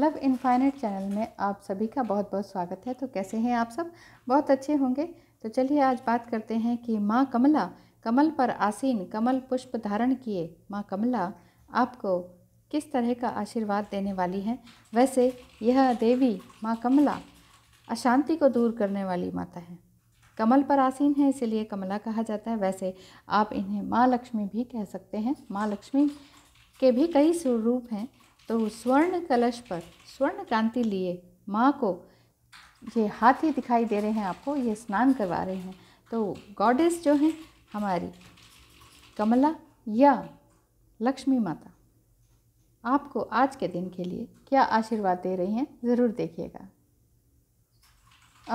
Love infinite channel में आप सभी का बहुत बहुत स्वागत है तो कैसे हैं आप सब बहुत अच्छे होंगे तो चलिए आज बात करते हैं कि माँ कमला कमल पर आसीन कमल पुष्प धारण किए माँ कमला आपको किस तरह का आशीर्वाद देने वाली है वैसे यह देवी माँ कमला अशांति को दूर करने वाली माता है कमल पर आसीन है इसीलिए कमला कहा जाता है वैसे आप इन्हें माँ लक्ष्मी भी कह सकते हैं माँ लक्ष्मी के भी कई स्वरूप हैं तो स्वर्ण कलश पर स्वर्ण क्रांति लिए माँ को ये हाथी दिखाई दे रहे हैं आपको ये स्नान करवा रहे हैं तो गॉडेस जो हैं हमारी कमला या लक्ष्मी माता आपको आज के दिन के लिए क्या आशीर्वाद दे रही हैं ज़रूर देखिएगा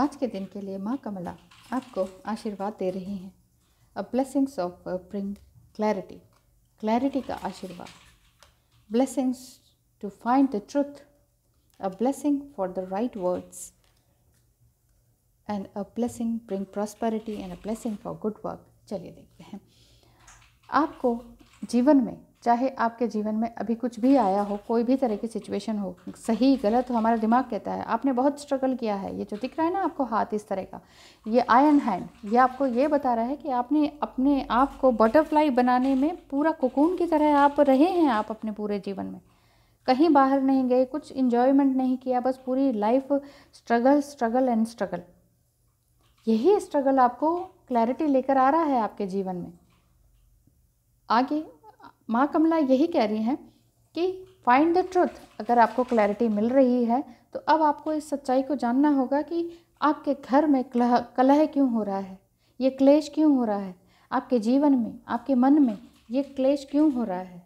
आज के दिन के लिए माँ कमला आपको आशीर्वाद दे रही हैं a blessings of bring clarity clarity का आशीर्वाद blessings to find the truth, a blessing for the right words, and a blessing bring prosperity and a blessing for good work. चलिए देखते हैं आपको जीवन में चाहे आपके जीवन में अभी कुछ भी आया हो कोई भी तरह की सिचुएशन हो सही गलत हो हमारा दिमाग कहता है आपने बहुत स्ट्रगल किया है ये जो दिख रहा है ना आपको हाथ इस तरह का ये आयन हैंड ये आपको ये बता रहा है कि आपने अपने आप को बटरफ्लाई बनाने में पूरा कुकून की तरह आप रहे हैं आप अपने पूरे जीवन में कहीं बाहर नहीं गए कुछ इन्जॉयमेंट नहीं किया बस पूरी life struggle struggle and struggle यही स्ट्रगल आपको क्लैरिटी लेकर आ रहा है आपके जीवन में आगे माँ कमला यही कह रही हैं कि फाइंड द ट्रुथ अगर आपको क्लैरिटी मिल रही है तो अब आपको इस सच्चाई को जानना होगा कि आपके घर में कलह कलह क्यों हो रहा है ये क्लेश क्यों हो रहा है आपके जीवन में आपके मन में ये क्लेश क्यों हो रहा है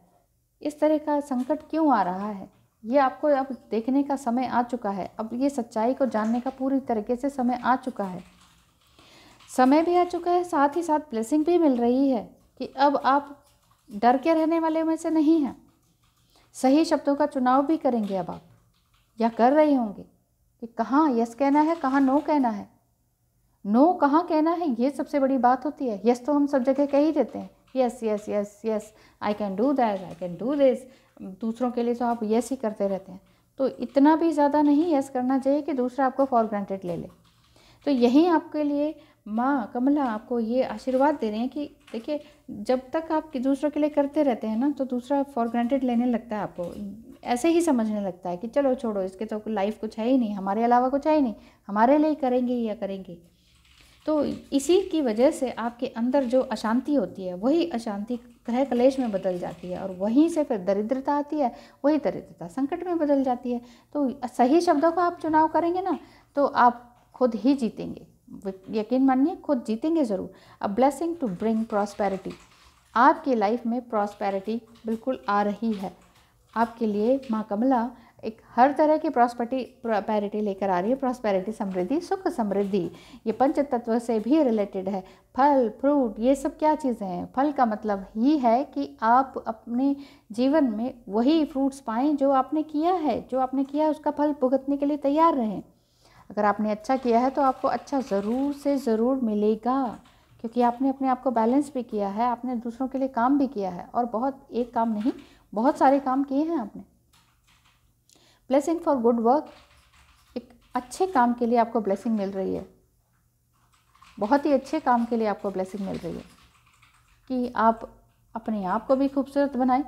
इस तरह का संकट क्यों आ रहा है ये आपको अब देखने का समय आ चुका है अब ये सच्चाई को जानने का पूरी तरीके से समय आ चुका है समय भी आ चुका है साथ ही साथ ब्लेसिंग भी मिल रही है कि अब आप डर के रहने वाले में से नहीं हैं सही शब्दों का चुनाव भी करेंगे अब आप या कर रहे होंगे कि कहाँ यस कहना है कहाँ नो कहना है नो कहाँ कहना है ये सबसे बड़ी बात होती है यस तो हम सब जगह कह ही देते हैं yes yes yes yes I can do that I can do this दूसरों के लिए तो आप यस ही करते रहते हैं तो इतना भी ज़्यादा नहीं यस करना चाहिए कि दूसरा आपको फॉर ग्रांटेड ले ले तो यही आपके लिए माँ कमला आपको ये आशीर्वाद दे रहे हैं कि देखिए जब तक आप दूसरों के लिए करते रहते हैं ना तो दूसरा फॉर ग्रांटेड लेने लगता है आपको ऐसे ही समझने लगता है कि चलो छोड़ो इसके तो लाइफ कुछ है ही नहीं हमारे अलावा कुछ है ही नहीं हमारे लिए करेंगे या करेंगे तो इसी की वजह से आपके अंदर जो अशांति होती है वही अशांति ग्रह कलेश में बदल जाती है और वहीं से फिर दरिद्रता आती है वही दरिद्रता संकट में बदल जाती है तो सही शब्दों का आप चुनाव करेंगे ना तो आप खुद ही जीतेंगे यकीन मानिए खुद जीतेंगे ज़रूर a blessing to bring prosperity आपकी लाइफ में प्रॉस्पैरिटी बिल्कुल आ रही है आपके लिए माँ कमला एक हर तरह की प्रॉस्पर्टी पैरिटी लेकर आ रही है प्रॉस्पेरिटी समृद्धि सुख समृद्धि ये पंच तत्व से भी रिलेटेड है फल फ्रूट ये सब क्या चीज़ें हैं फल का मतलब ही है कि आप अपने जीवन में वही फ्रूट्स पाएँ जो आपने किया है जो आपने किया है उसका फल भुगतने के लिए तैयार रहें अगर आपने अच्छा किया है तो आपको अच्छा ज़रूर से ज़रूर मिलेगा क्योंकि आपने अपने आप को बैलेंस भी किया है आपने दूसरों के लिए काम भी किया है और बहुत एक काम नहीं बहुत सारे काम किए हैं आपने ब्लेसिंग फॉर गुड वर्क एक अच्छे काम के लिए आपको ब्लेसिंग मिल रही है बहुत ही अच्छे काम के लिए आपको ब्लेसिंग मिल रही है कि आप अपने आप को भी खूबसूरत बनाएं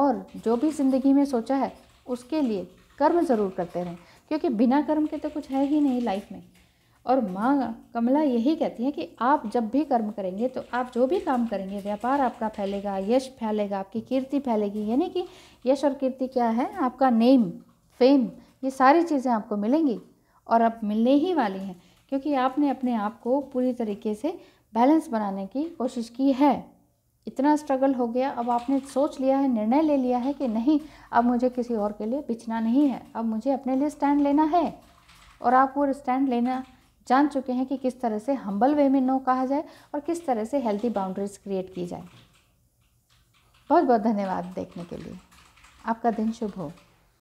और जो भी ज़िंदगी में सोचा है उसके लिए कर्म ज़रूर करते रहें क्योंकि बिना कर्म के तो कुछ है ही नहीं लाइफ में और माँ कमला यही कहती हैं कि आप जब भी कर्म करेंगे तो आप जो भी काम करेंगे व्यापार आपका फैलेगा यश फैलेगा आपकी कीर्ति फैलेगी यानी कि यश और कीर्ति क्या है आपका नेम फेम ये सारी चीज़ें आपको मिलेंगी और अब मिलने ही वाली हैं क्योंकि आपने अपने आप को पूरी तरीके से बैलेंस बनाने की कोशिश की है इतना स्ट्रगल हो गया अब आपने सोच लिया है निर्णय ले लिया है कि नहीं अब मुझे किसी और के लिए बिछना नहीं है अब मुझे अपने लिए स्टैंड लेना है और आप वो स्टैंड लेना जान चुके हैं कि किस तरह से हम्बल वे में नो कहा जाए और किस तरह से हेल्थी बाउंड्रीज क्रिएट की जाए बहुत बहुत धन्यवाद देखने के लिए आपका दिन शुभ हो